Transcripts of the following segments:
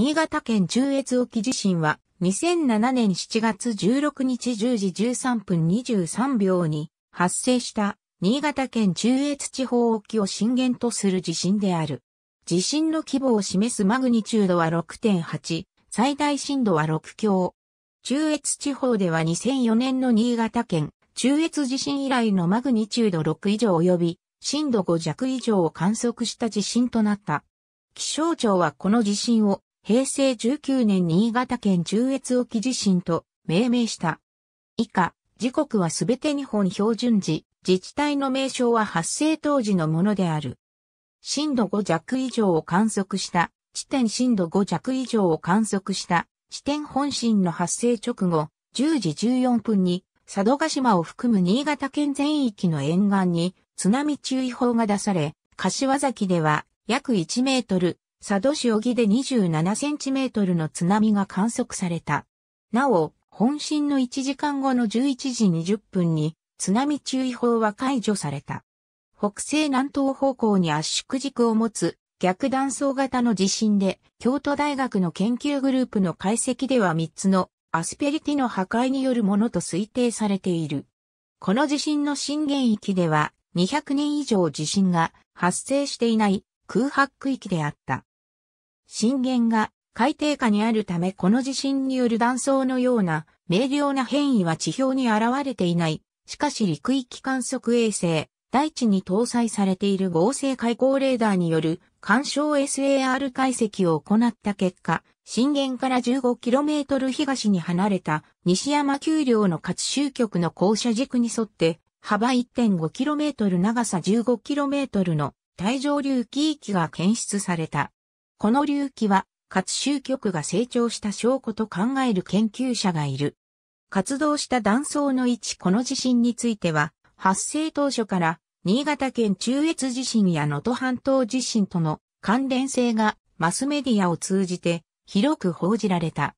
新潟県中越沖地震は、2007年7月16日10時13分23秒に発生した新潟県中越地方沖を震源とする地震である。地震の規模を示すマグニチュードは6.8、最大震度は6強。中越地方では2004年の新潟県中越地震以来のマグニチュード6以上及び震度5弱以上を観測した地震となった。気象庁はこの地震を平成19年新潟県中越沖地震と命名した。以下、時刻はすべて日本標準時、自治体の名称は発生当時のものである。震度5弱以上を観測した、地点震度5弱以上を観測した、地点本震の発生直後、10時14分に、佐渡島を含む新潟県全域の沿岸に津波注意報が出され、柏崎では約1メートル、佐渡市小木で27センチメートルの津波が観測された。なお、本震の1時間後の11時20分に津波注意報は解除された。北西南東方向に圧縮軸を持つ逆断層型の地震で、京都大学の研究グループの解析では3つのアスペリティの破壊によるものと推定されている。この地震の震源域では200年以上地震が発生していない空白区域であった。震源が海底下にあるためこの地震による断層のような明瞭な変異は地表に現れていない。しかし陸域観測衛星、大地に搭載されている合成海溝レーダーによる干渉 SAR 解析を行った結果、震源から 15km 東に離れた西山丘陵の活集局の校舎軸に沿って幅 1.5km 長さ 15km の大上流域域が検出された。この隆起は、活集局が成長した証拠と考える研究者がいる。活動した断層の位置この地震については、発生当初から新潟県中越地震や能登半島地震との関連性がマスメディアを通じて広く報じられた。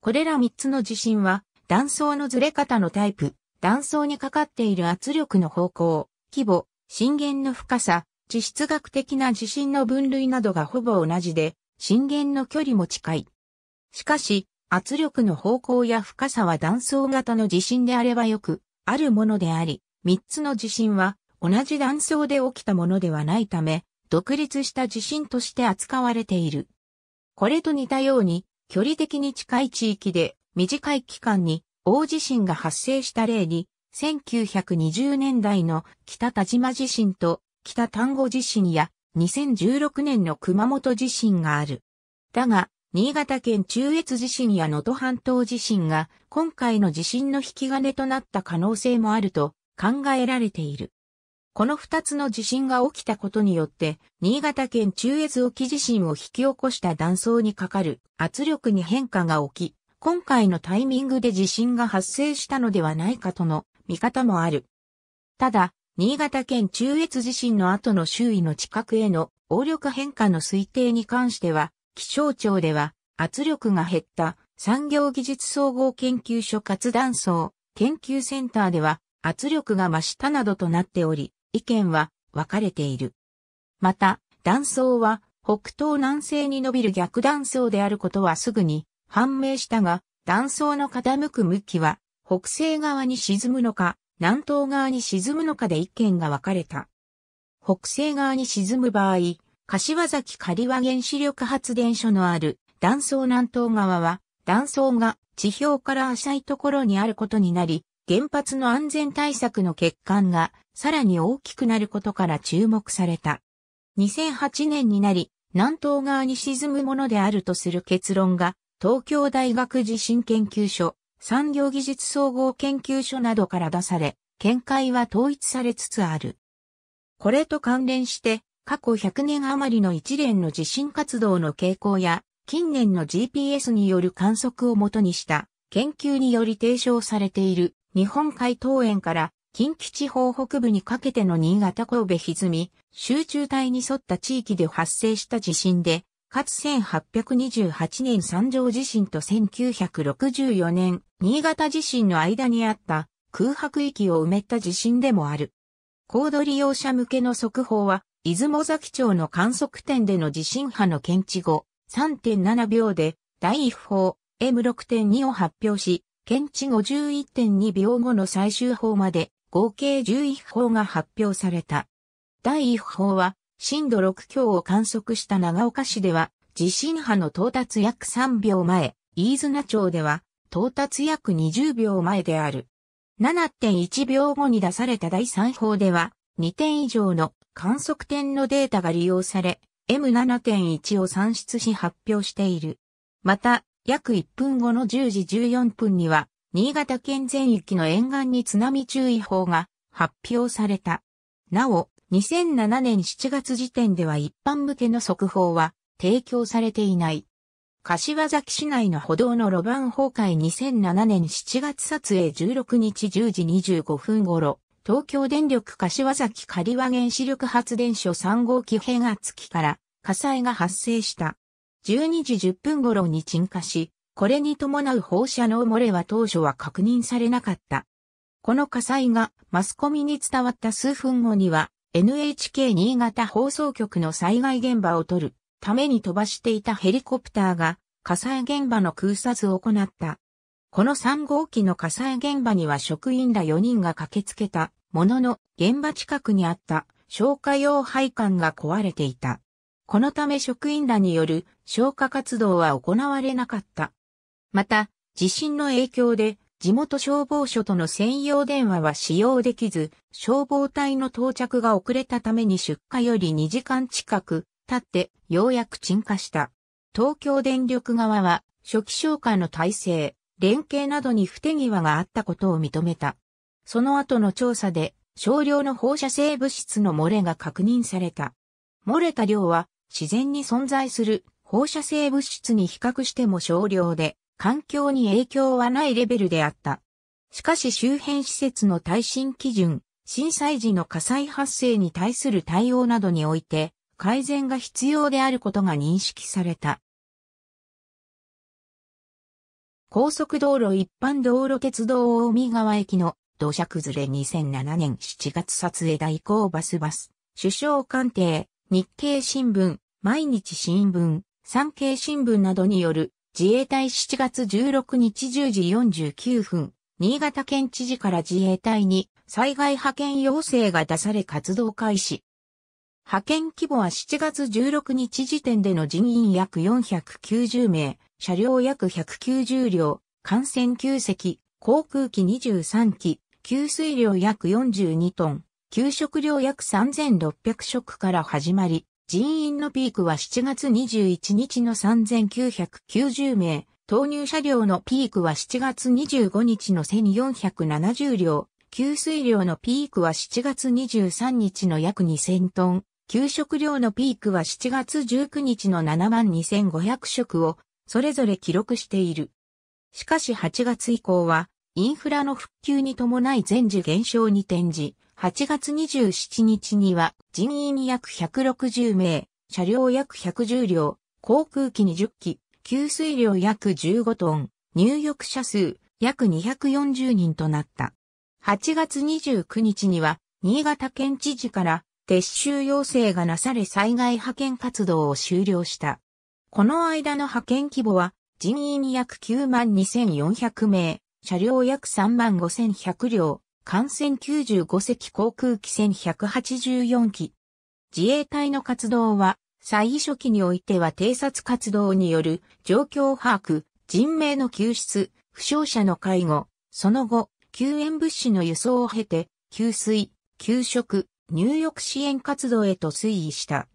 これら3つの地震は断層のずれ方のタイプ、断層にかかっている圧力の方向、規模、震源の深さ、地質学的な地震の分類などがほぼ同じで、震源の距離も近い。しかし、圧力の方向や深さは断層型の地震であればよく、あるものであり、三つの地震は同じ断層で起きたものではないため、独立した地震として扱われている。これと似たように、距離的に近い地域で短い期間に大地震が発生した例に、1920年代の北田島地震と北丹後地震や2016年の熊本地震がある。だが、新潟県中越地震や能登半島地震が今回の地震の引き金となった可能性もあると考えられている。この二つの地震が起きたことによって、新潟県中越沖地震を引き起こした断層にかかる圧力に変化が起き、今回のタイミングで地震が発生したのではないかとの見方もある。ただ、新潟県中越地震の後の周囲の地殻への応力変化の推定に関しては、気象庁では圧力が減った産業技術総合研究所活断層研究センターでは圧力が増したなどとなっており、意見は分かれている。また、断層は北東南西に伸びる逆断層であることはすぐに判明したが、断層の傾く向きは北西側に沈むのか、南東側に沈むのかで意見が分かれた。北西側に沈む場合、柏崎刈羽原子力発電所のある断層南東側は、断層が地表から浅いところにあることになり、原発の安全対策の欠陥がさらに大きくなることから注目された。2008年になり、南東側に沈むものであるとする結論が、東京大学地震研究所産業技術総合研究所などから出され、見解は統一されつつある。これと関連して、過去100年余りの一連の地震活動の傾向や、近年の GPS による観測をもとにした研究により提唱されている日本海東園から近畿地方北部にかけての新潟神戸歪み集中帯に沿った地域で発生した地震でかつ1828年三条地震と1964年新潟地震の間にあった空白域を埋めた地震でもある。高度利用者向けの速報は、出雲崎町の観測点での地震波の検知後、3.7秒で第一報 M6.2 を発表し、検知後11.2秒後の最終報まで合計11報が発表された。第一報は震度6強を観測した長岡市では、地震波の到達約3秒前、飯綱町では、到達約20秒前である。7.1秒後に出された第3報では、2点以上の観測点のデータが利用され、M7.1 を算出し発表している。また、約1分後の10時14分には、新潟県全域の沿岸に津波注意報が発表された。なお、2007年7月時点では一般向けの速報は提供されていない。柏崎市内の歩道の路盤崩壊2007年7月撮影16日10時25分頃、東京電力柏崎刈羽原子力発電所3号機変圧器から火災が発生した。12時10分頃に鎮火し、これに伴う放射能漏れは当初は確認されなかった。この火災がマスコミに伝わった数分後には NHK 新潟放送局の災害現場を撮るために飛ばしていたヘリコプターが火災現場の空撮を行った。この3号機の火災現場には職員ら4人が駆けつけたものの現場近くにあった消火用配管が壊れていた。このため職員らによる消火活動は行われなかった。また、地震の影響で地元消防署との専用電話は使用できず、消防隊の到着が遅れたために出火より2時間近く経ってようやく鎮火した。東京電力側は初期消火の体制、連携などに不手際があったことを認めた。その後の調査で少量の放射性物質の漏れが確認された。漏れた量は自然に存在する放射性物質に比較しても少量で環境に影響はないレベルであった。しかし周辺施設の耐震基準、震災時の火災発生に対する対応などにおいて、改善が必要であることが認識された。高速道路一般道路鉄道大見川駅の土砂崩れ2007年7月撮影代行バスバス、首相官邸、日経新聞、毎日新聞、産経新聞などによる自衛隊7月16日10時49分、新潟県知事から自衛隊に災害派遣要請が出され活動開始。派遣規模は7月16日時点での人員約490名、車両約190両、艦船9隻、航空機23機、給水量約42トン、給食量約3600食から始まり、人員のピークは7月21日の3990名、投入車両のピークは7月25日の1470両、給水量のピークは7月23日の約2000トン、給食量のピークは7月19日の72500食を、それぞれ記録している。しかし8月以降は、インフラの復旧に伴い全時減少に転じ、8月27日には人員約160名、車両約110両、航空機20機、給水量約15トン、入浴者数約240人となった。8月29日には、新潟県知事から撤収要請がなされ災害派遣活動を終了した。この間の派遣規模は人員約9万2400名、車両約35,100両、艦船95隻航空機1184機。自衛隊の活動は、最初期においては偵察活動による状況把握、人命の救出、負傷者の介護、その後、救援物資の輸送を経て、給水、給食、入浴支援活動へと推移した。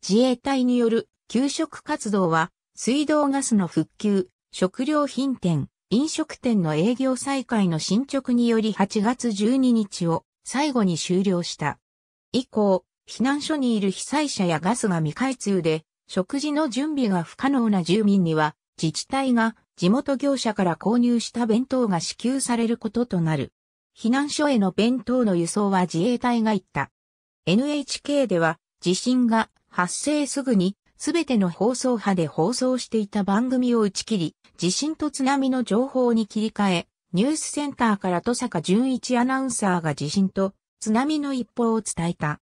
自衛隊による給食活動は、水道ガスの復旧、食料品店、飲食店の営業再開の進捗により8月12日を最後に終了した。以降、避難所にいる被災者やガスが未開通で、食事の準備が不可能な住民には、自治体が地元業者から購入した弁当が支給されることとなる。避難所への弁当の輸送は自衛隊が行った。NHK では、地震が発生すぐに、すべての放送波で放送していた番組を打ち切り、地震と津波の情報に切り替え、ニュースセンターから戸坂淳一アナウンサーが地震と津波の一報を伝えた。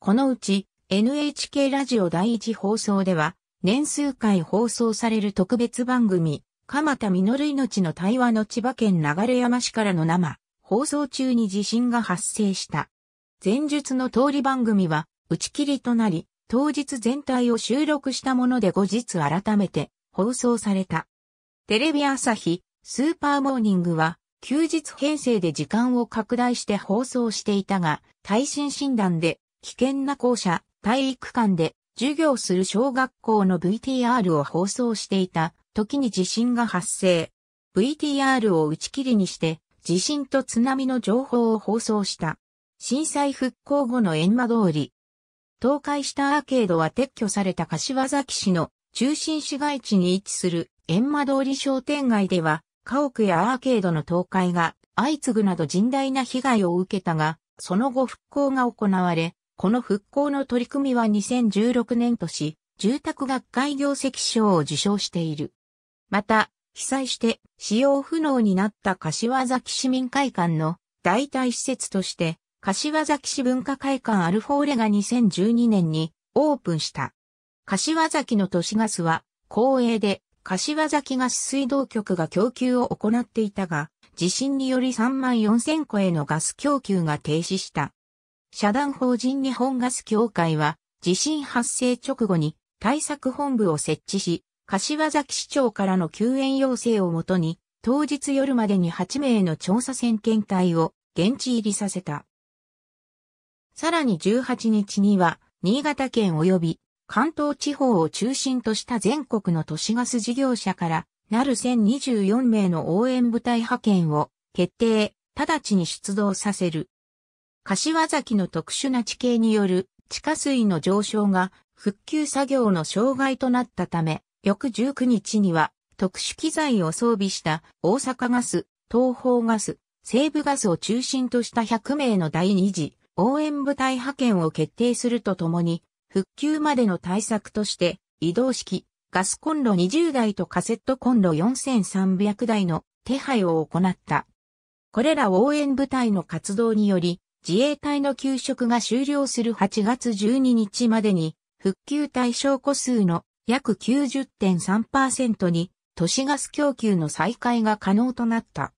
このうち NHK ラジオ第一放送では年数回放送される特別番組、鎌田実命の対話の千葉県流山市からの生、放送中に地震が発生した。前述の通り番組は打ち切りとなり、当日全体を収録したもので後日改めて放送された。テレビ朝日、スーパーモーニングは、休日編成で時間を拡大して放送していたが、耐震診断で、危険な校舎、体育館で、授業する小学校の VTR を放送していた、時に地震が発生。VTR を打ち切りにして、地震と津波の情報を放送した。震災復興後の閻魔通り。倒壊したアーケードは撤去された柏崎市の中心市街地に位置する閻魔通り商店街では、家屋やアーケードの倒壊が相次ぐなど甚大な被害を受けたが、その後復興が行われ、この復興の取り組みは2016年とし、住宅学会業績賞を受賞している。また、被災して使用不能になった柏崎市民会館の代替施設として、柏崎市文化会館アルフォーレが2012年にオープンした。柏崎の都市ガスは、公営で柏崎ガス水道局が供給を行っていたが、地震により3万4000個へのガス供給が停止した。社団法人日本ガス協会は、地震発生直後に対策本部を設置し、柏崎市長からの救援要請をもとに、当日夜までに8名の調査船検隊を現地入りさせた。さらに18日には、新潟県及び関東地方を中心とした全国の都市ガス事業者からなる1024名の応援部隊派遣を決定、直ちに出動させる。柏崎の特殊な地形による地下水の上昇が復旧作業の障害となったため、翌19日には特殊機材を装備した大阪ガス、東方ガス、西部ガスを中心とした100名の第2次応援部隊派遣を決定するとともに、復旧までの対策として、移動式、ガスコンロ20台とカセットコンロ4300台の手配を行った。これら応援部隊の活動により、自衛隊の給食が終了する8月12日までに、復旧対象個数の約90.3%に都市ガス供給の再開が可能となった。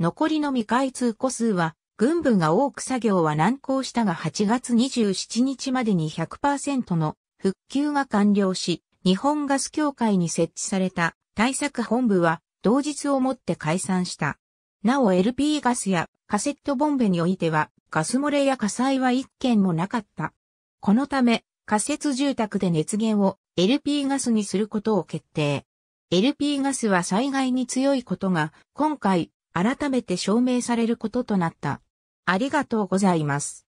残りの未開通個数は軍部が多く作業は難航したが8月27日までに100%の復旧が完了し、日本ガス協会に設置された対策本部は同日をもって解散した。なお LP ガスやカセットボンベにおいてはガス漏れや火災は一件もなかった。このため仮設住宅で熱源を LP ガスにすることを決定。LP ガスは災害に強いことが今回改めて証明されることとなった。ありがとうございます。